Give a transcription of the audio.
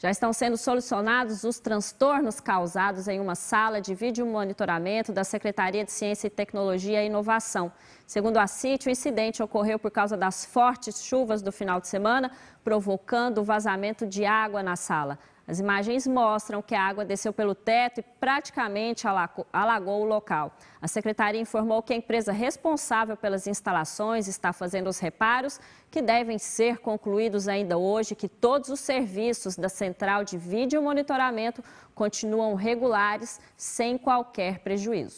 Já estão sendo solucionados os transtornos causados em uma sala de vídeo monitoramento da Secretaria de Ciência e Tecnologia e Inovação. Segundo a CIT, o incidente ocorreu por causa das fortes chuvas do final de semana, provocando o vazamento de água na sala. As imagens mostram que a água desceu pelo teto e praticamente alagou o local. A secretaria informou que a empresa responsável pelas instalações está fazendo os reparos, que devem ser concluídos ainda hoje, que todos os serviços da central de vídeo monitoramento continuam regulares, sem qualquer prejuízo.